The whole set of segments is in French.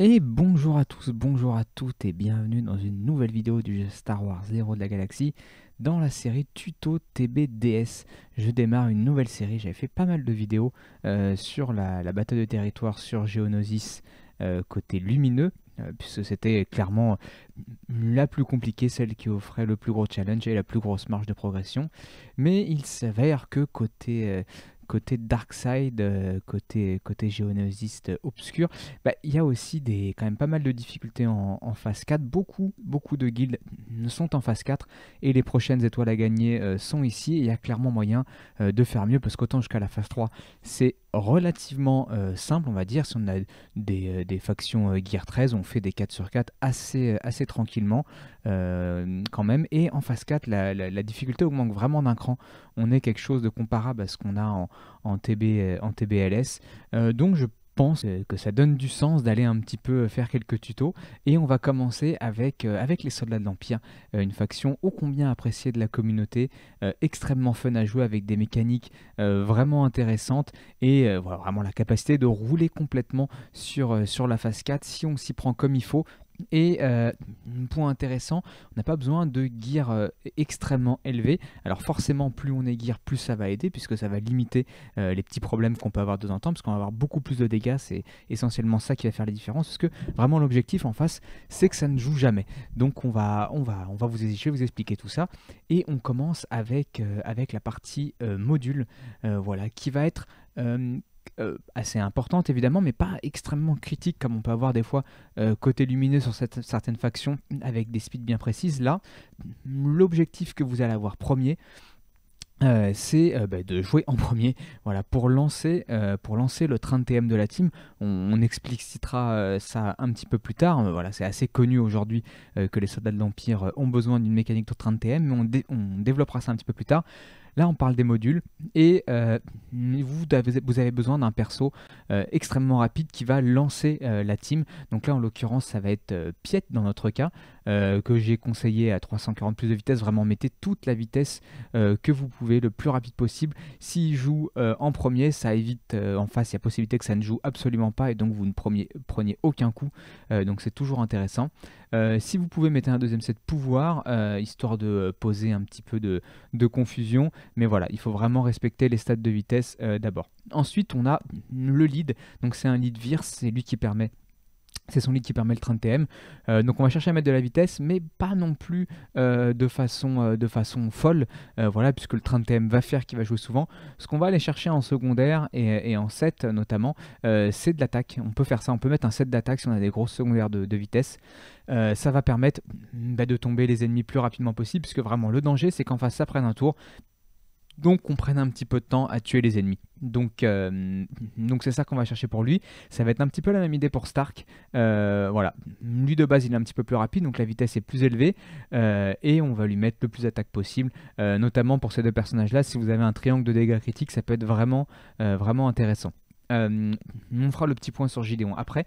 Et bonjour à tous, bonjour à toutes et bienvenue dans une nouvelle vidéo du jeu Star Wars Zero de la Galaxie dans la série Tuto TBDS. Je démarre une nouvelle série, j'avais fait pas mal de vidéos euh, sur la, bataille de territoire sur Geonosis euh, côté lumineux, euh, puisque c'était clairement la plus compliquée, celle qui offrait le plus gros challenge et la plus grosse marge de progression. Mais il s'avère que côté côté dark side, euh, côté, côté géonésiste obscur, bah, il y a aussi des, quand même pas mal de difficultés en, phase 4. Beaucoup, beaucoup de guildes sont en phase 4 et les prochaines étoiles à gagner euh, sont ici. Il y a clairement moyen euh, de faire mieux parce qu'autant jusqu'à la phase 3, c'est relativement euh, simple, on va dire. Si on a des, euh, factions euh, Gear 13, on fait des 4 sur 4 assez, assez tranquillement quand même. Et en phase 4, la, difficulté augmente vraiment d'un cran. On est quelque chose de comparable à ce qu'on a en, TB, en TBLS. donc je pense euh, que ça donne du sens d'aller un petit peu euh, faire quelques tutos. Et on va commencer avec, euh, avec les soldats de l'Empire, une faction ô combien appréciée de la communauté, extrêmement fun à jouer avec des mécaniques vraiment intéressantes et vraiment la capacité de rouler complètement sur, sur la phase 4 si on s'y prend comme il faut. Et un euh, point intéressant, on n'a pas besoin de gear euh, extrêmement élevé. Alors forcément, plus on est gear, plus ça va aider, puisque ça va limiter euh, les petits problèmes qu'on peut avoir de temps en temps, parce qu'on va avoir beaucoup plus de dégâts. C'est essentiellement ça qui va faire la différence, parce que vraiment l'objectif en face, c'est que ça ne joue jamais. Donc on va, on va, on va vous, je vous expliquer tout ça. Et on commence avec, avec la partie module, voilà, qui va être euh, assez importante évidemment, mais pas extrêmement critique comme on peut avoir des fois euh, côté lumineux sur certaines factions avec des speeds bien précises. Là, l'objectif que vous allez avoir premier, euh, c'est bah, de jouer en premier voilà pour lancer pour lancer le train de TM de la team on, on explicitera ça un petit peu plus tard voilà c'est assez connu aujourd'hui que les soldats de l'empire ont besoin d'une mécanique de train de TM mais on développera ça un petit peu plus tard Là, on parle des modules et euh, vous, avez, besoin d'un perso euh, extrêmement rapide qui va lancer euh, la team. Donc là, en l'occurrence, ça va être Piet dans notre cas, que j'ai conseillé à 340 plus de vitesse. Vraiment, mettez toute la vitesse que vous pouvez, le plus rapide possible. S'il joue en premier, ça évite en face, il y a possibilité que ça ne joue absolument pas et donc vous ne preniez aucun coup. donc c'est toujours intéressant. Euh, si vous pouvez mettre un deuxième set pouvoir, euh, histoire de poser un petit peu de, confusion. Mais voilà, il faut vraiment respecter les stades de vitesse euh, d'abord. Ensuite, on a le lead. Donc c'est un lead vir, c'est lui qui permet c'est son lit qui permet le 30 TM. Euh, donc on va chercher à mettre de la vitesse, mais pas non plus euh, de, façon, euh, de façon folle, voilà, puisque le 30 TM va faire qu'il va jouer souvent. Ce qu'on va aller chercher en secondaire et, en set notamment, c'est de l'attaque. On peut faire ça, on peut mettre un set d'attaque si on a des grosses secondaires de, vitesse. ça va permettre bah, de tomber les ennemis plus rapidement possible, puisque vraiment le danger, c'est qu'en face ça prenne un tour donc on prenne un petit peu de temps à tuer les ennemis. Donc, euh, donc c'est ça qu'on va chercher pour lui. Ça va être un petit peu la même idée pour Stark. Euh, voilà, lui de base il est un petit peu plus rapide, donc la vitesse est plus élevée euh, et on va lui mettre le plus d'attaques possible. notamment pour ces deux personnages-là, si vous avez un triangle de dégâts critiques, ça peut être vraiment, vraiment intéressant. on fera le petit point sur Gideon après.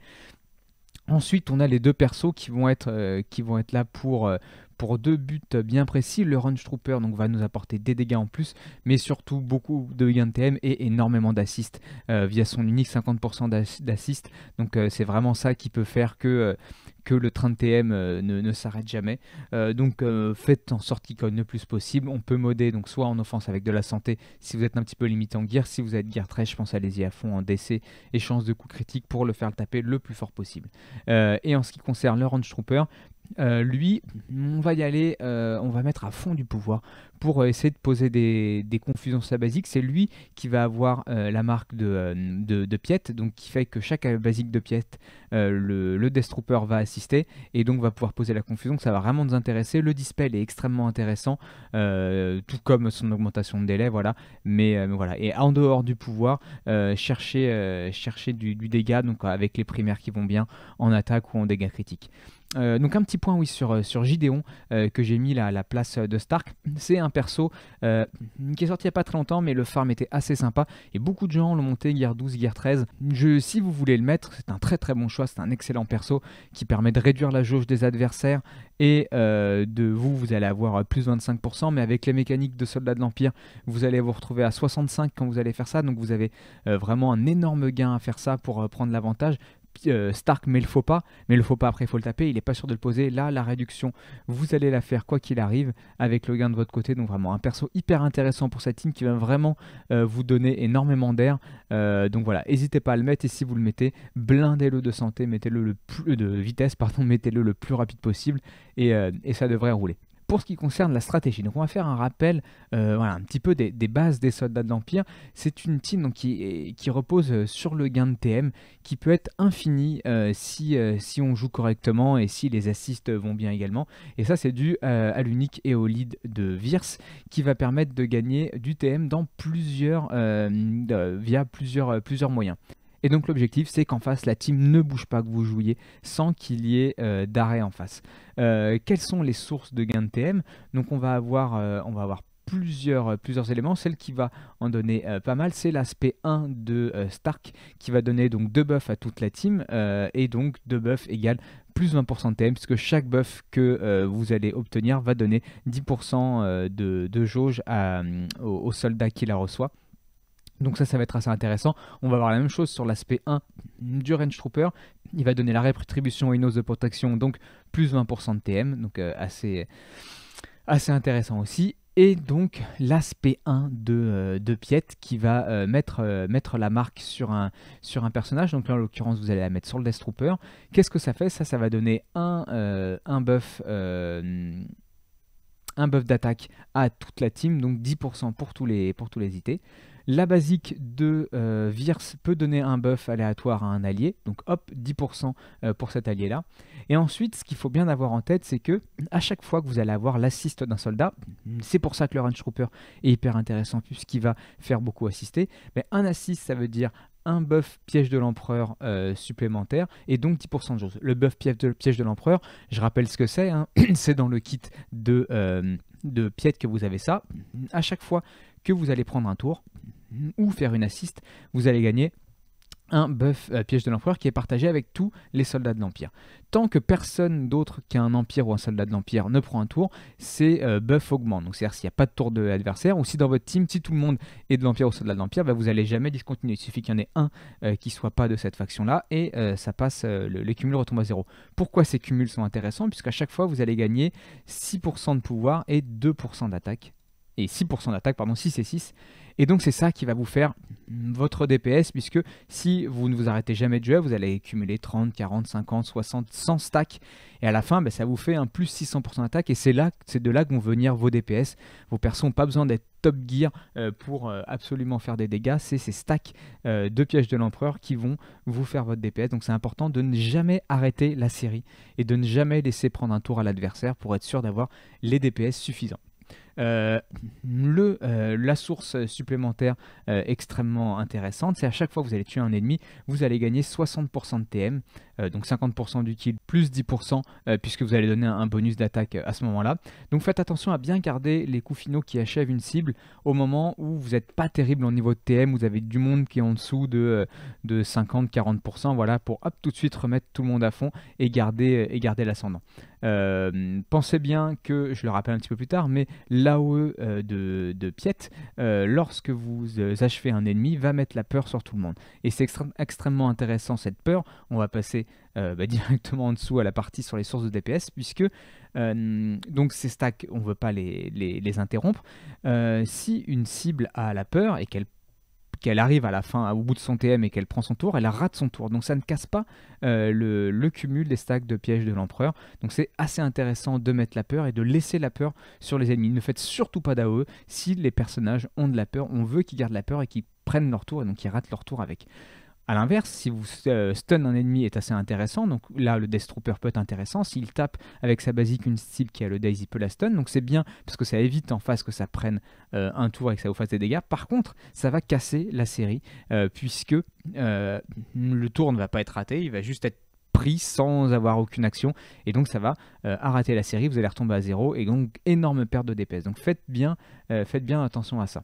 Ensuite, on a les deux persos qui vont être, euh, qui vont être là pour, euh, pour deux buts bien précis. Le Runge Trooper donc, va nous apporter des dégâts en plus, mais surtout beaucoup de gains de TM et énormément d'assist euh, via son unique 50% d'assist Donc c'est vraiment ça qui peut faire que que le train de TM euh, ne, s'arrête jamais. Euh, donc euh, faites en sorte qu'il cogne le plus possible. On peut modder donc soit en offense avec de la santé si vous êtes un petit peu limité en gear, si vous êtes gear très, je pense allez-y à fond en DC et chance de coup critique pour le faire taper le plus fort possible. et en ce qui concerne le Range Trooper, euh, lui, on va y aller, euh, on va mettre à fond du pouvoir pour euh, essayer de poser des, sur sa basique. C'est lui qui va avoir la marque de, de, donc qui fait que chaque basique de Piet, le, le Death Trooper va assister et donc va pouvoir poser la confusion. Ça va vraiment nous intéresser. Le dispel est extrêmement intéressant, tout comme son augmentation de délai, voilà. Mais voilà, et en dehors du pouvoir, chercher, chercher du, dégât, donc avec les primaires qui vont bien en attaque ou en dégâts critiques. Euh, donc un petit point oui sur, euh, sur Gideon euh, que j'ai mis à la place de Stark. C'est un perso qui est sorti il n'y a pas très longtemps mais le farm était assez sympa et beaucoup de gens l'ont monté guerre 12, guerre 13. si vous voulez le mettre, c'est un très très bon choix, c'est un excellent perso qui permet de réduire la jauge des adversaires et de vous, vous allez avoir plus de 25% mais avec les mécaniques de soldats de l'Empire, vous allez vous retrouver à 65 quand vous allez faire ça donc vous avez vraiment un énorme gain à faire ça pour prendre l'avantage. Euh, Stark mais le faut pas, mais le faut pas après il faut le taper, il n'est pas sûr de le poser. Là, la réduction, vous allez la faire quoi qu'il arrive avec le gain de votre côté. Donc vraiment un perso hyper intéressant pour cette team qui va vraiment euh, vous donner énormément d'air. Euh, donc voilà, n'hésitez pas à le mettre et si vous le mettez, blindez-le de santé, mettez-le le plus de vitesse, pardon, mettez-le le plus rapide possible et ça devrait rouler pour ce qui concerne la stratégie. Donc on va faire un rappel euh, un petit peu des, bases des soldats de l'Empire. C'est une team donc, qui, repose euh, sur le gain de TM qui peut être infini euh, si, on joue correctement et si les assists vont bien également. Et ça c'est dû à l'unique et au lead de Virs qui va permettre de gagner du TM dans plusieurs, via plusieurs, plusieurs moyens. Et donc l'objectif, c'est qu'en face, la team ne bouge pas, que vous jouiez sans qu'il y ait euh, d'arrêt en face. Euh, quelles sont les sources de gain de TM Donc on va avoir, euh, on va avoir plusieurs, plusieurs éléments. Celle qui va en donner pas mal, c'est l'aspect 1 de Stark, qui va donner donc 2 buffs à toute la team, et donc 2 buffs égale plus 20% de TM, puisque chaque buff que vous allez obtenir va donner 10% de, jauge à, au soldat qui la reçoit. Donc ça, ça va être assez intéressant. On va voir la même chose sur l'aspect 1 du Range Trooper. Il va donner la rétribution et une hausse de protection, donc plus 20% de TM, donc euh, assez, assez intéressant aussi. Et donc l'aspect 1 euh, de, Piet qui va euh, mettre, mettre la marque sur un, sur un personnage. Donc là en l'occurrence vous allez la mettre sur le Death Trooper. Qu'est-ce que ça fait Ça, ça va donner un, un buff un buff d'attaque à toute la team, donc 10% pour tous les, pour tous les IT. La basique de euh, virs peut donner un buff aléatoire à un allié, donc hop, 10% euh, pour cet allié-là. Et ensuite, ce qu'il faut bien avoir en tête, c'est que à chaque fois que vous allez avoir l'assist d'un soldat, c'est pour ça que le Range Trooper est hyper intéressant puisqu'il va faire beaucoup assister, mais un assist, ça veut dire un buff piège de l'empereur euh, supplémentaire et donc 10% de choses. Le buff piège de, piège de l'empereur, je rappelle ce que c'est, hein, c'est dans le kit de, euh, de que vous avez ça. À chaque fois que vous allez prendre un tour ou faire une assiste, vous allez gagner un bœuf piège de l'empereur qui est partagé avec tous les soldats de l'Empire. Tant que personne d'autre qu'un empire ou un soldat de l'Empire ne prend un tour, ces euh, buffs augmentent. Donc c'est-à-dire s'il n'y a pas de tour de adversaire, ou si dans votre team, si tout le monde est de l'Empire ou soldat de l'Empire, bah, vous n'allez jamais discontinuer. Il suffit qu'il y en ait un qui euh, qui soit pas de cette faction-là, et euh, ça passe, les cumuls retombent à zéro. Pourquoi ces cumuls sont intéressants Puisqu'à chaque fois, vous allez gagner 6% de pouvoir et 2% d'attaque et 6% d'attaque, pardon, 6 et 6. Et donc c'est ça qui va vous faire votre DPS, puisque si vous ne vous arrêtez jamais de jouer, vous allez cumuler 30, 40, 50, 60, 100 stacks, et à la fin, ben, ça vous fait un plus 600% d'attaque, et c'est là, c'est de là que vont venir vos DPS. Vos persos n'ont pas besoin d'être top gear euh, pour euh, absolument faire des dégâts, c'est ces stacks euh, de pièges de l'empereur qui vont vous faire votre DPS, donc c'est important de ne jamais arrêter la série, et de ne jamais laisser prendre un tour à l'adversaire pour être sûr d'avoir les DPS suffisants. Euh, le, euh, la source supplémentaire euh, extrêmement intéressante, c'est à chaque fois que vous allez tuer un ennemi, vous allez gagner 60% de TM, donc 50% kill plus 10%, puisque vous allez donner un, bonus d'attaque à ce moment-là. Donc faites attention à bien garder les coups finaux qui achèvent une cible au moment où vous n'êtes pas terrible en niveau de TM, vous avez du monde qui est en dessous de, de 50-40%, voilà, pour hop, tout de suite remettre tout le monde à fond et garder, et garder l'ascendant. pensez bien que, je le rappelle un petit peu plus tard, mais l'AOE euh, de, de euh, lorsque vous euh, achevez un ennemi, va mettre la peur sur tout le monde. Et c'est extrêmement intéressant cette peur. On va passer bah, directement en dessous à la partie sur les sources de DPS, puisque donc ces stacks, on ne veut pas les, interrompre. si une cible a la peur et qu'elle qu'elle arrive à la fin, au bout de son TM et qu'elle prend son tour, elle rate son tour. Donc ça ne casse pas euh, le, le, cumul des stacks de pièges de l'empereur. Donc c'est assez intéressant de mettre la peur et de laisser la peur sur les ennemis. Ne faites surtout pas d'AOE si les personnages ont de la peur. On veut qu'ils gardent la peur et qu'ils prennent leur tour et donc qu'ils ratent leur tour avec. A l'inverse, si vous euh, stun un ennemi est assez intéressant, donc là le Death Trooper peut être intéressant, s'il tape avec sa basique une cible qui a le Daisy peut la stun, donc c'est bien parce que ça évite en face que ça prenne euh, un tour et que ça vous fasse des dégâts. Par contre, ça va casser la série euh, puisque le tour ne va pas être raté, il va juste être pris sans avoir aucune action et donc ça va arrêter la série, vous allez retomber à zéro et donc énorme perte de DPS. Donc faites bien, faites bien attention à ça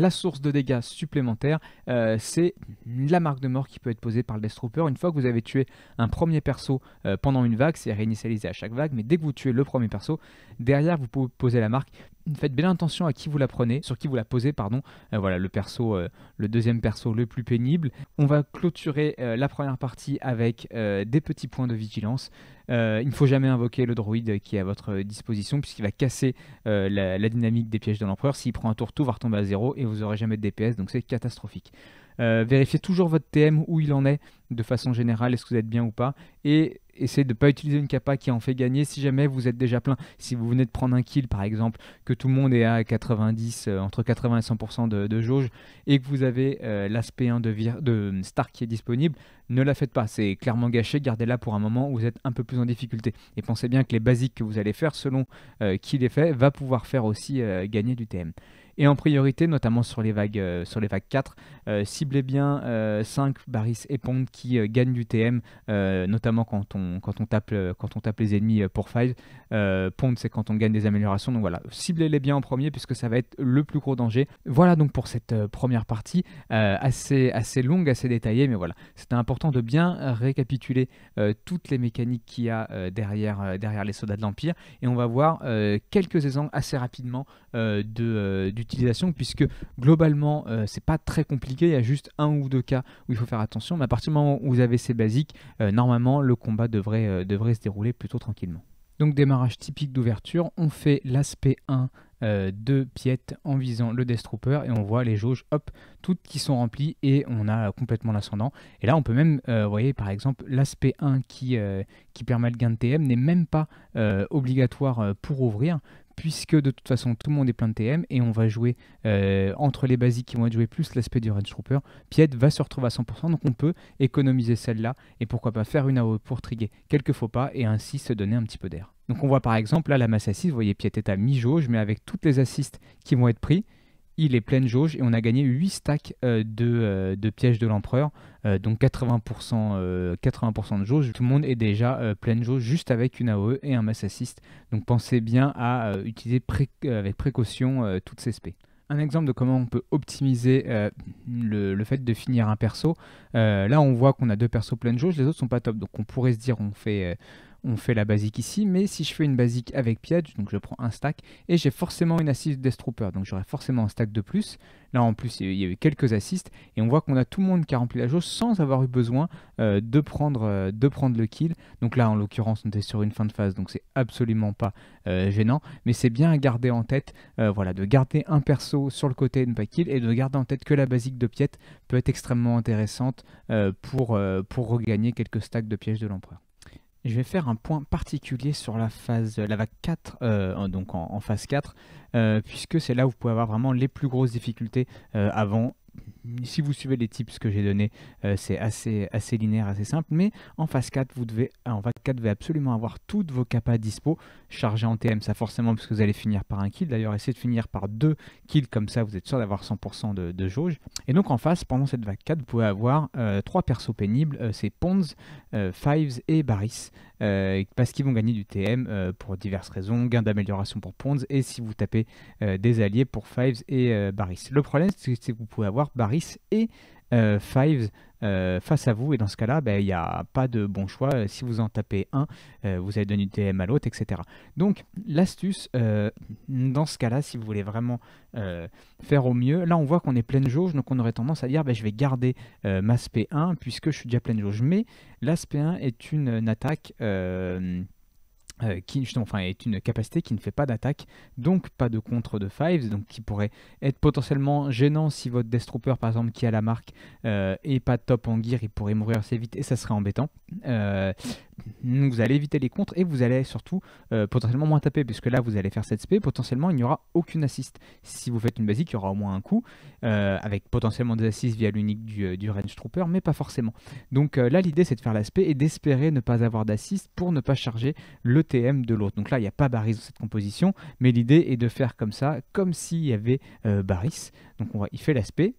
la source de dégâts supplémentaires, euh, c'est la marque de mort qui peut être posée par le Death Trooper. Une fois que vous avez tué un premier perso euh, pendant une vague, c'est réinitialisé à chaque vague, mais dès que vous tuez le premier perso, derrière vous pouvez poser la marque. Faites bien attention à qui vous la prenez, sur qui vous la posez, pardon. Euh, voilà, le perso, le deuxième perso le plus pénible. On va clôturer la première partie avec des petits points de vigilance. Euh, il ne faut jamais invoquer le droïde qui est à votre disposition, puisqu'il va casser euh, la, la, dynamique des pièges de l'empereur. S'il prend un tour, tout va retomber à zéro et vous n'aurez jamais de DPS, donc c'est catastrophique. Euh, vérifiez toujours votre TM où il en est de façon générale, est-ce que vous êtes bien ou pas. Et essayez de ne pas utiliser une capa qui en fait gagner si jamais vous êtes déjà plein. Si vous venez de prendre un kill par exemple, que tout le monde est à 90, euh, entre 80 et 100% de, jauge, et que vous avez euh, l'aspect 1 de, star qui est disponible, ne la faites pas. C'est clairement gâché, gardez-la pour un moment où vous êtes un peu plus en difficulté. Et pensez bien que les basiques que vous allez faire selon qui les fait, va pouvoir faire aussi gagner du TM. Et en priorité, notamment sur les vagues, euh, sur les vagues 4, euh, ciblez bien 5 euh, Baris et Pond qui gagnent du TM, notamment quand on, quand, on tape, quand on tape les ennemis pour 5. Pond, c'est quand on gagne des améliorations. Donc voilà, ciblez-les bien en premier puisque ça va être le plus gros danger. Voilà donc pour cette première partie, assez, assez longue, assez détaillée, mais voilà, c'était important de bien récapituler toutes les mécaniques qu'il y a derrière, derrière les soldats de l'Empire. Et on va voir quelques exemples assez rapidement de, du puisque globalement euh, c'est pas très compliqué, il y a juste un ou deux cas où il faut faire attention, mais à partir du moment où vous avez ces basiques, euh, normalement le combat devrait, euh, devrait se dérouler plutôt tranquillement. Donc démarrage typique d'ouverture, on fait l'aspect 1 de Piette en visant le Death Trooper et on voit les jauges, hop, toutes qui sont remplies et on a complètement l'ascendant. Et là, on peut même, voyez, par exemple, l'aspect 1 qui, qui permet le gain de TM n'est même pas obligatoire pour ouvrir puisque de toute façon tout le monde est plein de TM et on va jouer euh, entre les basiques qui vont être jouées plus l'aspect du Range Trooper. Piet va se retrouver à 100%, donc on peut économiser celle-là et pourquoi pas faire une AOE pour triguer quelques faux pas et ainsi se donner un petit peu d'air. Donc on voit par exemple là la masse assise, vous voyez Piet est à mi-jauge, mais avec toutes les assists qui vont être pris, il est pleine jauge et on a gagné 8 stacks euh, euh, de, pièges de l'empereur. Euh, donc 80%, de jauge. Tout le monde est déjà pleine jauge juste avec une AOE et un mass assist. Donc pensez bien à utiliser avec précaution toutes ces spées un exemple de comment on peut optimiser le, fait de finir un perso. là, on voit qu'on a deux persos pleine jauge, les autres sont pas top. Donc, on pourrait se dire, on fait, on fait la basique ici, mais si je fais une basique avec piège, donc je prends un stack, et j'ai forcément une assist Death Trooper, donc j'aurai forcément un stack de plus. Là en plus il y a eu quelques assists, et on voit qu'on a tout le monde qui a rempli la jauge sans avoir eu besoin euh, de, prendre, euh, de prendre le kill. Donc là en l'occurrence on était sur une fin de phase, donc c'est absolument pas euh, gênant, mais c'est bien à garder en tête, voilà, de garder un perso sur le côté et ne pas kill, et de garder en tête que la basique de Piet peut être extrêmement intéressante pour, pour regagner quelques stacks de pièges de l'empereur je vais faire un point particulier sur la phase, la vague 4, euh, donc en, phase 4, euh, puisque c'est là où vous pouvez avoir vraiment les plus grosses difficultés euh, avant si vous suivez les tips que j'ai donnés, euh, c'est assez, assez linéaire, assez simple. Mais en phase 4, vous devez, euh, en phase 4, vous devez absolument avoir toutes vos capas dispo chargées en TM. Ça forcément, parce que vous allez finir par un kill. D'ailleurs, essayez de finir par deux kills, comme ça vous êtes sûr d'avoir 100% de, jauge. Et donc en phase, pendant cette vague 4, vous pouvez avoir euh, trois persos pénibles, c'est Pons, Fives et Baris. parce qu'ils vont gagner du TM pour diverses raisons, gain d'amélioration pour Pons, et si vous tapez des alliés pour Fives et Baris. Le problème, c'est que vous pouvez avoir Baris et euh, Fives euh, face à vous. Et dans ce cas-là, ben, il n'y a pas de bon choix. Euh, si vous en tapez un, euh, vous allez donner une TM à l'autre, etc. Donc l'astuce, dans ce cas-là, si vous voulez vraiment faire au mieux, là on voit qu'on est pleine jauge, donc on aurait tendance à dire ben, je vais garder ma SP1 puisque je suis déjà pleine jauge. Mais l'ASP1 est une, une attaque euh, qui est une capacité qui ne fait pas d'attaque, donc pas de contre de fives, donc qui pourrait être potentiellement gênant si votre Death Trooper par exemple qui a la marque euh, est pas top en gear, il pourrait mourir assez vite et ça serait embêtant. Euh, vous allez éviter les contres et vous allez surtout euh, potentiellement moins taper, puisque là vous allez faire cette spé, potentiellement il n'y aura aucune assiste. Si vous faites une basique, il y aura au moins un coup, euh, avec potentiellement des assists via l'unique du, euh, range trooper, mais pas forcément. Donc là l'idée c'est de faire l'aspect et d'espérer ne pas avoir d'assist pour ne pas charger le TM de l'autre. Donc là il n'y a pas Baris dans cette composition, mais l'idée est de faire comme ça, comme s'il y avait Baris. Donc on va, il fait l'aspect,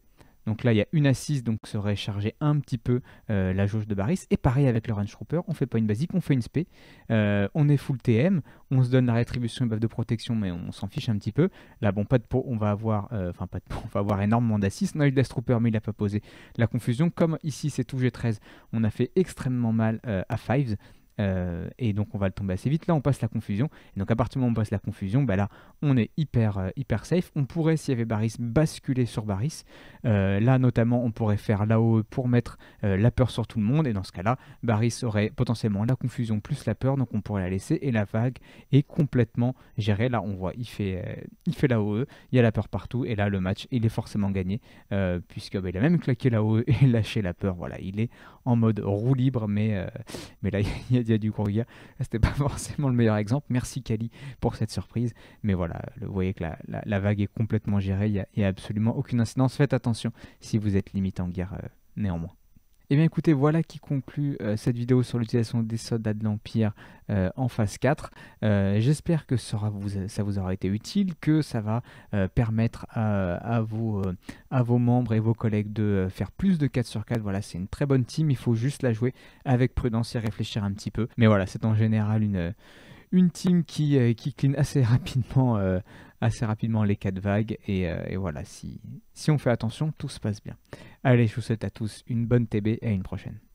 donc là, il y a une assise, donc serait chargé un petit peu euh, la jauge de Baris. Et pareil avec le Range Trooper, on fait pas une basique, on fait une SP. Euh, on est full TM, on se donne la rétribution et buff de protection, mais on s'en fiche un petit peu. Là, bon, pas de peau, on va avoir, euh, enfin pas de on va avoir énormément d'assises. On a eu le Death Trooper, mais il n'a pas posé la confusion. Comme ici, c'est tout G13, on a fait extrêmement mal à Fives. Euh, et donc on va le tomber assez vite. Là on passe la confusion. donc à partir du moment on passe la confusion, bah là on est hyper euh, hyper safe. On pourrait s'il y avait Baris basculer sur Baris. Euh, là notamment on pourrait faire la haut pour mettre la peur sur tout le monde. Et dans ce cas-là, Baris aurait potentiellement la confusion plus la peur. Donc on pourrait la laisser et la vague est complètement gérée. Là on voit il fait il fait haut Il y a la peur partout et là le match il est forcément gagné puisque bah, il a même claqué la haut et lâché la peur. Voilà il est en mode roue libre mais mais là il y a du Courrier. C'était pas forcément le meilleur exemple. Merci Kali pour cette surprise. Mais voilà, vous voyez que la, vague est complètement gérée. Il n'y a, absolument aucune incidence. Faites attention si vous êtes limite en guerre euh, néanmoins. Et eh bien écoutez, voilà qui conclut euh, cette vidéo sur l'utilisation des soldats de l'Empire euh, en phase 4. Euh, j'espère que ça, vous, aura été utile, que ça va permettre à, vos, à, vos, membres et vos collègues de faire plus de 4 sur 4. Voilà, c'est une très bonne team, il faut juste la jouer avec prudence et réfléchir un petit peu. Mais voilà, c'est en général une une team qui, euh, qui clean assez rapidement, euh, assez rapidement les quatre vagues. Euh, et, voilà, si, si on fait attention, tout se passe bien. Allez, je vous souhaite à tous une bonne TB et une prochaine.